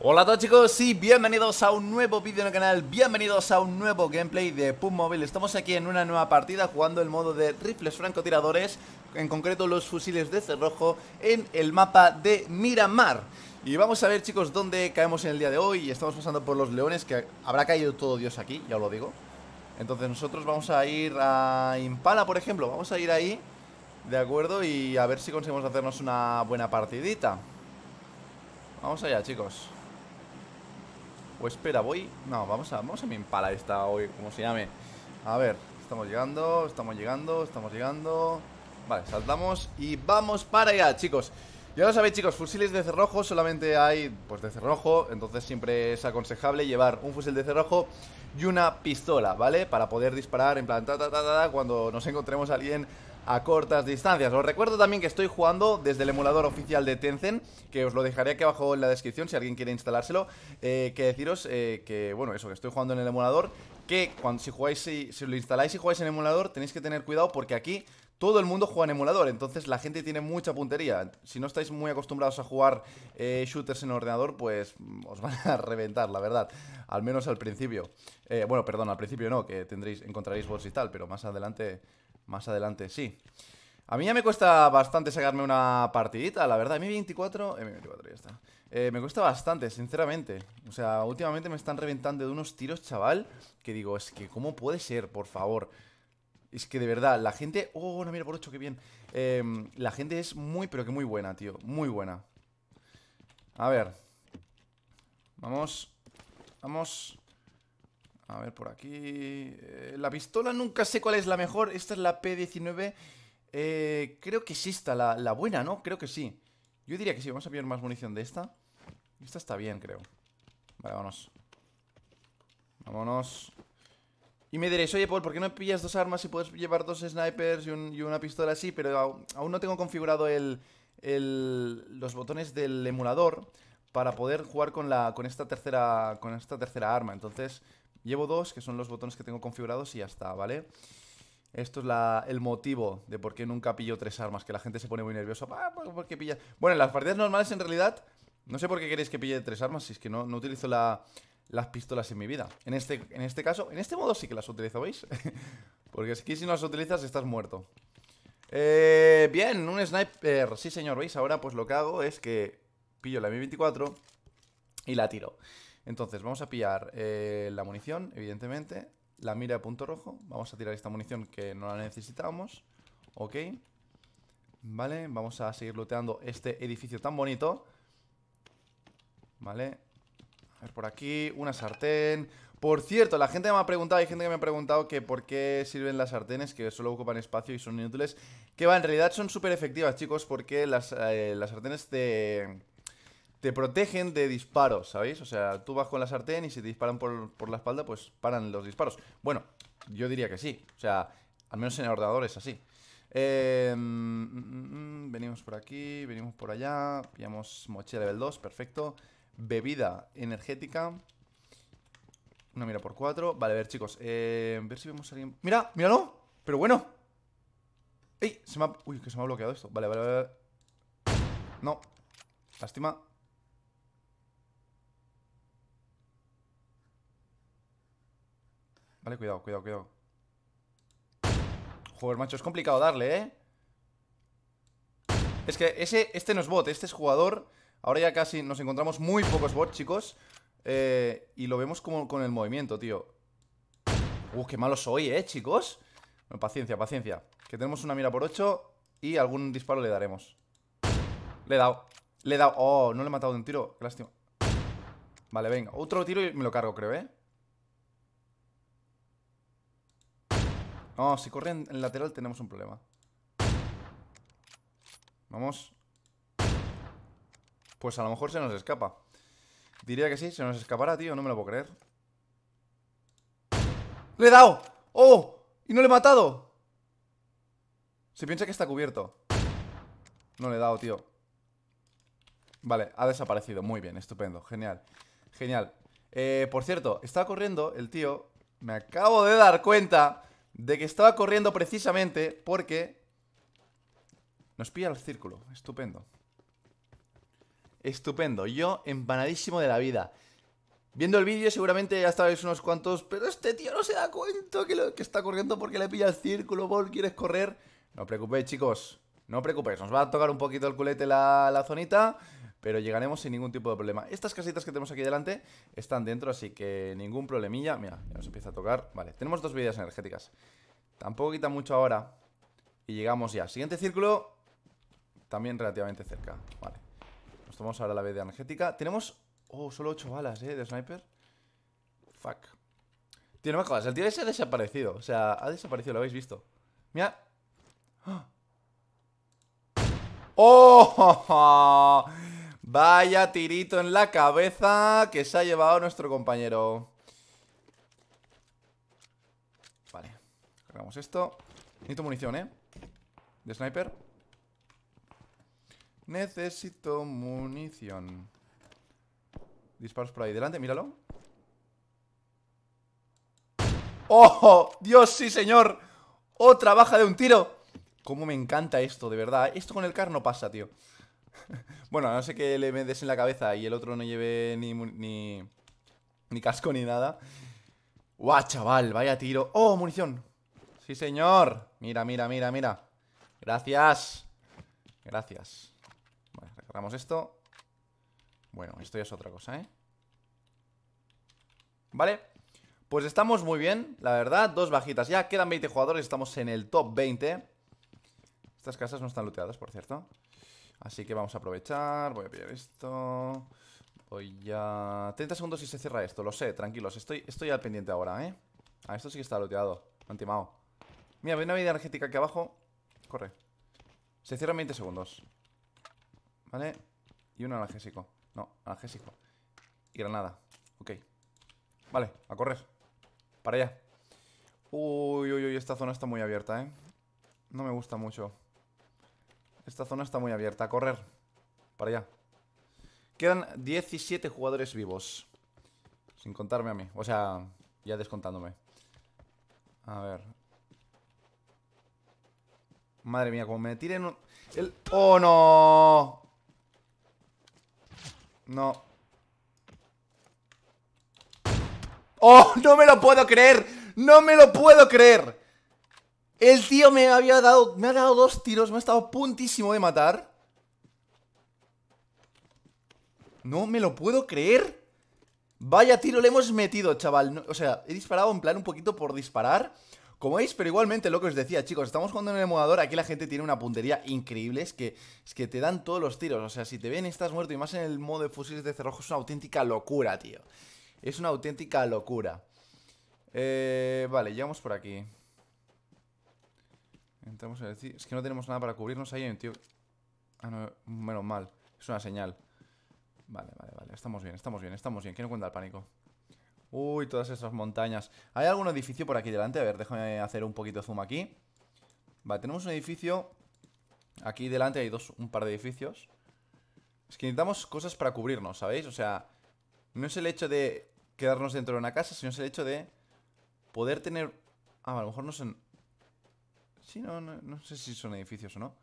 Hola a todos chicos y bienvenidos a un nuevo vídeo en el canal, bienvenidos a un nuevo gameplay de PUBG Mobile Estamos aquí en una nueva partida jugando el modo de rifles francotiradores, en concreto los fusiles de cerrojo en el mapa de Miramar Y vamos a ver chicos dónde caemos en el día de hoy, estamos pasando por los leones que habrá caído todo Dios aquí, ya lo digo Entonces nosotros vamos a ir a Impala por ejemplo, vamos a ir ahí, de acuerdo, y a ver si conseguimos hacernos una buena partidita Vamos allá chicos o espera, voy... No, vamos a, vamos a mi impala esta hoy, como se llame A ver, estamos llegando, estamos llegando, estamos llegando Vale, saltamos y vamos para allá, chicos ya lo sabéis chicos, fusiles de cerrojo solamente hay pues de cerrojo, entonces siempre es aconsejable llevar un fusil de cerrojo y una pistola, ¿vale? Para poder disparar en plan ta ta ta, cuando nos encontremos a alguien a cortas distancias. Os recuerdo también que estoy jugando desde el emulador oficial de Tencent, que os lo dejaré aquí abajo en la descripción si alguien quiere instalárselo. Eh, que deciros eh, que, bueno, eso, que estoy jugando en el emulador, que cuando si jugáis, si, lo instaláis y jugáis en emulador, tenéis que tener cuidado porque aquí todo el mundo juega en emulador, entonces la gente tiene mucha puntería. Si no estáis muy acostumbrados a jugar eh, shooters en ordenador, pues mm, os van a reventar, la verdad. Al menos al principio. bueno, perdón, al principio no, que tendréis, encontraréis bots y tal, pero más adelante más adelante, sí. A mí ya me cuesta bastante sacarme una partidita, la verdad. M24... M24, ya está. Eh, me cuesta bastante, sinceramente. O sea, últimamente me están reventando de unos tiros, chaval. Que digo, es que, ¿cómo puede ser, por favor? Es que de verdad, la gente... Oh, no, mira por ocho, qué bien. Em, la gente es muy, pero que muy buena, tío. Muy buena. A ver. Vamos. Vamos. A ver, por aquí... Eh, la pistola nunca sé cuál es la mejor. Esta es la P19. Eh, creo que sí está la, buena, ¿no? Creo que sí. Yo diría que sí. Vamos a pillar más munición de esta. Esta está bien, creo. Vale, vámonos. Vámonos. Y me diréis, oye, Paul, ¿por qué no pillas dos armas si puedes llevar dos snipers y, una pistola así? Pero aún, no tengo configurado el, el, los botones del emulador para poder jugar con, la, con, esta tercera, con esta tercera arma. Entonces Llevo dos, que son los botones que tengo configurados y ya está, ¿vale? Esto es el motivo de por qué nunca pillo tres armas, que la gente se pone muy nerviosa. Ah, bueno, en las partidas normales en realidad, no sé por qué queréis que pille tres armas, si es que no, no utilizo las pistolas en mi vida. En este, en este caso, en este modo sí que las utilizo, ¿veis? Porque es si no las utilizas estás muerto. Eh, bien, un sniper. Sí, señor, ¿veis? Ahora pues lo que hago es que pillo la M24 y la tiro. Entonces, vamos a pillar eh, la munición, evidentemente. La mira de punto rojo. Vamos a tirar esta munición que no la necesitamos. Ok. Vale, vamos a seguir loteando este edificio tan bonito. Vale. A ver, por aquí, una sartén. Por cierto, la gente me ha preguntado, hay gente que me ha preguntado que por qué sirven las sartenes, que solo ocupan espacio y son inútiles. Que va, en realidad son súper efectivas, chicos, porque las, eh, las sartenes de te protegen de disparos, ¿sabéis? O sea, tú vas con la sartén y si te disparan por, la espalda, pues paran los disparos. Bueno, yo diría que sí. O sea, al menos en el ordenador es así. Eh, mm, mm, mm, venimos por aquí, venimos por allá. Pillamos mochila level 2, perfecto. Bebida energética. Una mira por 4. Vale, a ver, chicos. a eh, ver si vemos a alguien. ¡Mira! ¡Míralo! Pero bueno. ¡Ey! Se me Uy, que se me ha bloqueado esto. Vale, vale, vale. No. Lástima. Vale, cuidado, cuidado, cuidado. Joder, macho, es complicado darle, ¿eh? Es que ese, este no es bot, este es jugador. Ahora ya casi nos encontramos muy pocos bots, chicos. Eh, y lo vemos como con el movimiento, tío. Uh, qué malo soy, ¿eh, chicos? Bueno, paciencia, paciencia. Que tenemos una mira por 8 y algún disparo le daremos. Le he dado. Le he dado. Oh, no le he matado de un tiro. Qué lástima. Vale, venga. Otro tiro y me lo cargo, creo, ¿eh? No, si corre en el lateral tenemos un problema. Vamos. Pues a lo mejor se nos escapa. Diría que sí, se nos escapará, tío. No me lo puedo creer. ¡Le he dado! ¡Oh! ¡Y no le he matado! Se piensa que está cubierto. No le he dado, tío. Vale, ha desaparecido. Muy bien, estupendo. Genial. Genial. Eh, por cierto, estaba corriendo el tío. Me acabo de dar cuenta de que estaba corriendo precisamente porque nos pilla el círculo. Estupendo. Estupendo. Yo empanadísimo de la vida. Viendo el vídeo seguramente ya sabéis unos cuantos, pero este tío no se da cuenta que, lo, que está corriendo porque le pilla el círculo, Paul, ¿quieres correr? No os preocupéis, chicos. No os preocupéis, nos va a tocar un poquito el culete la, la zonita pero llegaremos sin ningún tipo de problema. Estas casitas que tenemos aquí delante están dentro, así que ningún problemilla. Mira, ya nos empieza a tocar. Vale, tenemos dos bebidas energéticas. Tampoco quita mucho ahora. Y llegamos ya. Siguiente círculo. También relativamente cerca. Vale. Nos tomamos ahora la bebida energética. Tenemos... Oh, solo ocho balas, ¿eh? De sniper. Fuck. Tío, no me jodas. El tío ese ha desaparecido. O sea, ha desaparecido. Lo habéis visto. Mira. ¡Ah! ¡Oh! Vaya tirito en la cabeza que se ha llevado nuestro compañero. Vale, cargamos esto. Necesito munición, ¿eh? De sniper. Necesito munición. Disparos por ahí delante, míralo. ¡Oh! ¡Dios, sí, señor! ¡Otra baja de un tiro! Cómo me encanta esto, de verdad Esto con el car no pasa, tío bueno, a no sé que le des en la cabeza y el otro no lleve ni, casco ni nada. ¡Guau, chaval! Vaya tiro. ¡Oh, munición! Sí, señor. Mira, mira, mira, mira. Gracias. Gracias. Vale, recargamos esto. Bueno, esto ya es otra cosa, ¿eh? Vale. Pues estamos muy bien, la verdad. Dos bajitas. Ya quedan 20 jugadores. Estamos en el top 20. Estas casas no están looteadas, por cierto. Así que vamos a aprovechar. Voy a pillar esto. Voy a... 30 segundos y se cierra esto. Lo sé, tranquilos. Estoy, estoy al pendiente ahora, ¿eh? Ah, esto sí que está loteado. Antimao. Mira, veo una vida energética aquí abajo. Corre. Se cierran 20 segundos. ¿Vale? Y un analgésico. No, analgésico. Y granada. Ok. Vale, a correr. Para allá. Uy, uy, uy, esta zona está muy abierta, ¿eh? No me gusta mucho. Esta zona está muy abierta. A correr. Para allá. Quedan 17 jugadores vivos. Sin contarme a mí. O sea, ya descontándome. A ver. Madre mía, como me tiren ¡Oh, no! No. ¡Oh, no me lo puedo creer! ¡No me lo puedo creer! El tío me había dado... Me ha dado dos tiros, me ha estado puntísimo de matar. No me lo puedo creer. Vaya tiro le hemos metido, chaval. o sea, he disparado en plan un poquito por disparar. Como veis, pero igualmente lo que os decía, chicos, estamos jugando en el emulador, aquí la gente tiene una puntería increíble, es que, es que te dan todos los tiros, o sea, si te ven estás muerto y más en el modo de fusiles de cerrojo es una auténtica locura, tío. Es una auténtica locura. Eh, vale, llegamos por aquí. Es que no tenemos nada para cubrirnos ahí, tío. Ah, no, menos mal. Es una señal. Vale, vale, vale. Estamos bien, estamos bien, estamos bien. ¿Quién no cuenta el pánico? Uy, todas esas montañas. ¿Hay algún edificio por aquí delante? A ver, déjame hacer un poquito de zoom aquí. Vale, tenemos un edificio. Aquí delante hay dos, un par de edificios. Es que necesitamos cosas para cubrirnos, ¿sabéis? O sea, no es el hecho de quedarnos dentro de una casa, sino es el hecho de poder tener... Ah, a lo mejor no en... Sí, no, sé si son edificios o no.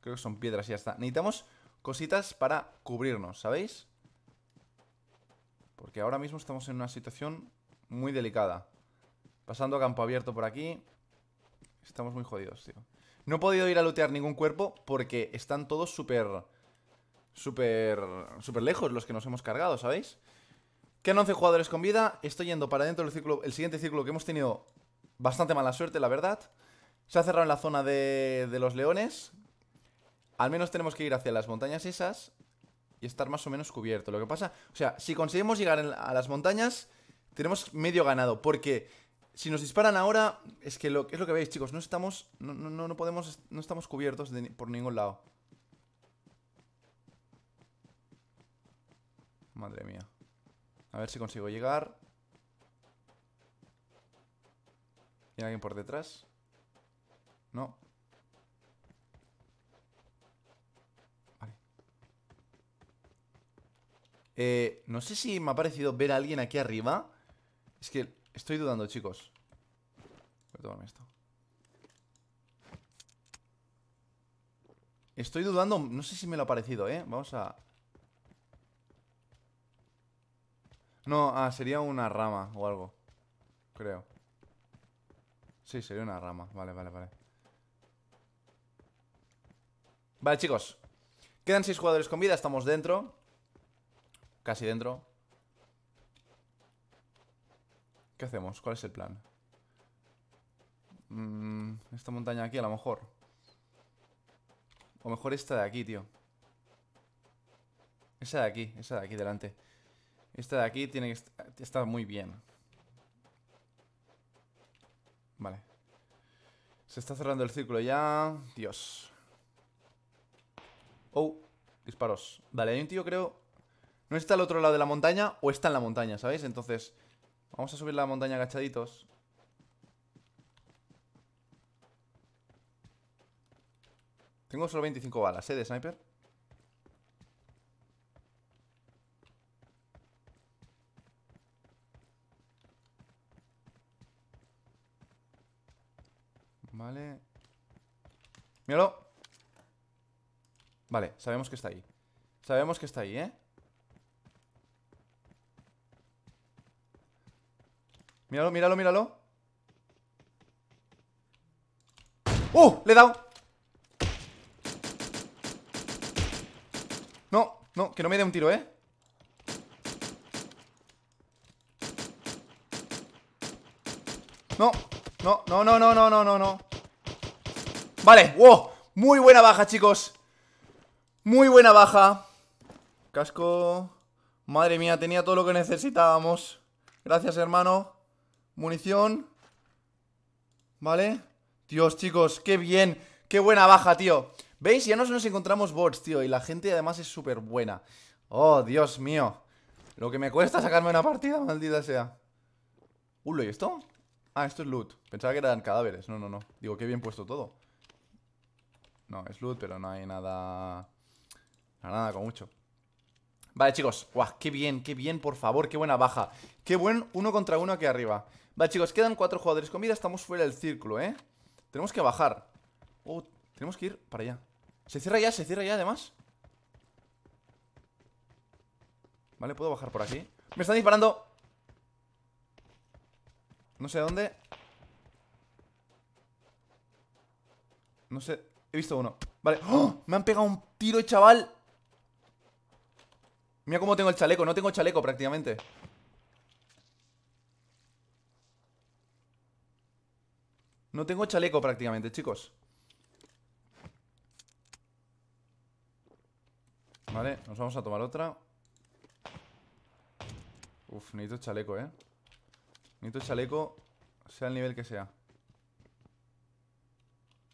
Creo que son piedras y ya está. Necesitamos cositas para cubrirnos, ¿sabéis? Porque ahora mismo estamos en una situación muy delicada. Pasando a campo abierto por aquí. Estamos muy jodidos, tío. No he podido ir a lootear ningún cuerpo porque están todos súper... Súper... Súper lejos los que nos hemos cargado, ¿sabéis? Quedan 11 jugadores con vida. Estoy yendo para dentro del círculo, el siguiente círculo que hemos tenido bastante mala suerte, la verdad. Se ha cerrado en la zona de, de los leones. Al menos tenemos que ir hacia las montañas esas y estar más o menos cubierto. Lo que pasa, o sea, si conseguimos llegar a las montañas, tenemos medio ganado, porque si nos disparan ahora, es que es lo que veis, chicos, no estamos, no, no, no podemos, no estamos cubiertos por ningún lado. Madre mía. A ver si consigo llegar. ¿Hay alguien por detrás? No. Vale. Eh, no sé si me ha parecido ver a alguien aquí arriba. Es que estoy dudando, chicos. Voy a tomarme esto. Estoy dudando, no sé si me lo ha parecido, ¿eh? Vamos a... No, ah, sería una rama o algo Creo Sí, sería una rama, vale, vale, vale Vale, chicos Quedan 6 jugadores con vida, estamos dentro Casi dentro ¿Qué hacemos? ¿Cuál es el plan? Mm, esta montaña aquí a lo mejor O mejor esta de aquí, tío Esa de aquí, esa de aquí delante Esta de aquí tiene que estar muy bien Vale Se está cerrando el círculo ya Dios Oh, disparos. Vale, hay un tío, creo... No está al otro lado de la montaña o está en la montaña, ¿sabéis? Entonces, vamos a subir la montaña agachaditos. Tengo solo 25 balas, ¿eh? De sniper. Vale. Míralo. Vale, sabemos que está ahí Sabemos que está ahí, ¿eh? Míralo, míralo, míralo ¡Uh! Le he dado No, no, que no me dé un tiro, ¿eh? No, no, no, no, no, no, no, no Vale, wow Muy buena baja, chicos muy buena baja. Casco. Madre mía, tenía todo lo que necesitábamos. Gracias, hermano. Munición. Vale. Dios, chicos, qué bien. Qué buena baja, tío. ¿Veis? Ya nos, nos encontramos bots, tío. Y la gente además es súper buena. Oh, Dios mío. Lo que me cuesta sacarme una partida, maldita sea. Ulo, uh, ¿y esto? Ah, esto es loot. Pensaba que eran cadáveres. No, no, no. Digo, qué bien puesto todo. No, es loot, pero no hay nada Nada, nada, como mucho. Vale, chicos. Guau, qué bien, qué bien, por favor. Qué buena baja. Qué buen uno contra uno aquí arriba. Vale, chicos, quedan cuatro jugadores con vida. Estamos fuera del círculo, ¿eh? Tenemos que bajar. Oh, tenemos que ir para allá. Se cierra ya, se cierra ya, además. Vale, puedo bajar por aquí. ¡Me están disparando! No sé dónde. No sé. He visto uno. Vale. ¡Oh! Me han pegado un tiro, chaval. Mira cómo tengo el chaleco, no tengo chaleco prácticamente No tengo chaleco prácticamente, chicos Vale, nos vamos a tomar otra Uf, necesito chaleco, eh Necesito chaleco Sea el nivel que sea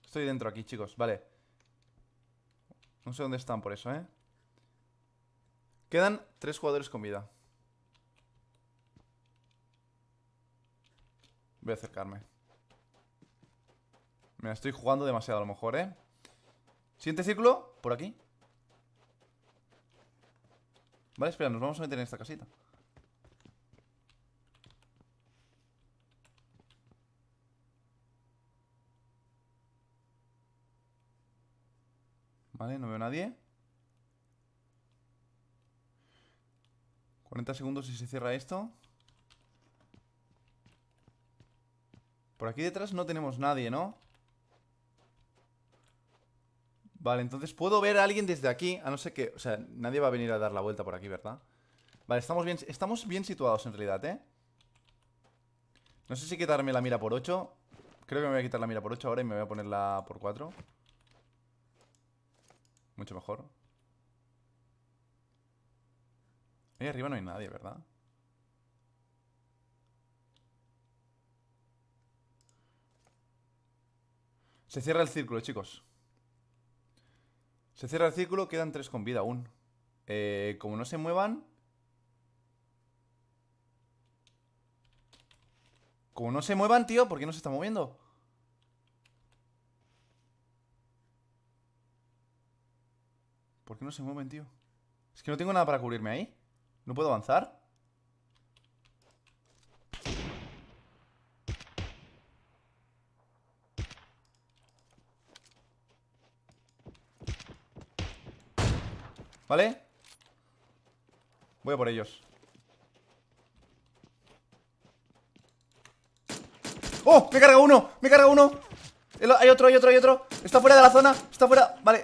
Estoy dentro aquí, chicos, vale No sé dónde están por eso, eh Quedan tres jugadores con vida. Voy a acercarme. Me estoy jugando demasiado a lo mejor, ¿eh? Siguiente círculo, por aquí. Vale, espera, nos vamos a meter en esta casita. Vale, no veo a nadie. 40 segundos y se cierra esto. Por aquí detrás no tenemos nadie, ¿no? Vale, entonces puedo ver a alguien desde aquí A no ser que... O sea, nadie va a venir a dar la vuelta por aquí, ¿verdad? Vale, estamos bien, estamos bien situados en realidad, ¿eh? No sé si quitarme la mira por 8 Creo que me voy a quitar la mira por 8 ahora Y me voy a ponerla por 4 Mucho mejor Ahí arriba no hay nadie, ¿verdad? Se cierra el círculo, chicos. Se cierra el círculo, quedan tres con vida aún. Eh, como no se muevan... Como no se muevan, tío, ¿por qué no se está moviendo? ¿Por qué no se mueven, tío? Es que no tengo nada para cubrirme ahí. ¿No puedo avanzar? ¿Vale? Voy por ellos ¡Oh! ¡Me carga uno! ¡Me carga uno! hay otro, hay otro, hay otro Está fuera de la zona Está fuera... Vale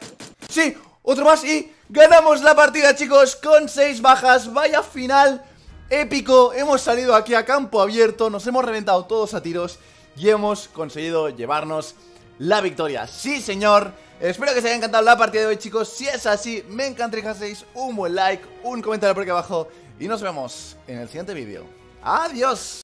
¡Sí! ¡Otro más! Y... Ganamos la partida, chicos, con 6 bajas. Vaya final épico. Hemos salido aquí a campo abierto, nos hemos reventado todos a tiros y hemos conseguido llevarnos la victoria. Sí, señor. Espero que os haya encantado la partida de hoy, chicos. Si es así, me encantaría que hacéis un buen like, un comentario por aquí abajo y nos vemos en el siguiente vídeo. ¡Adiós!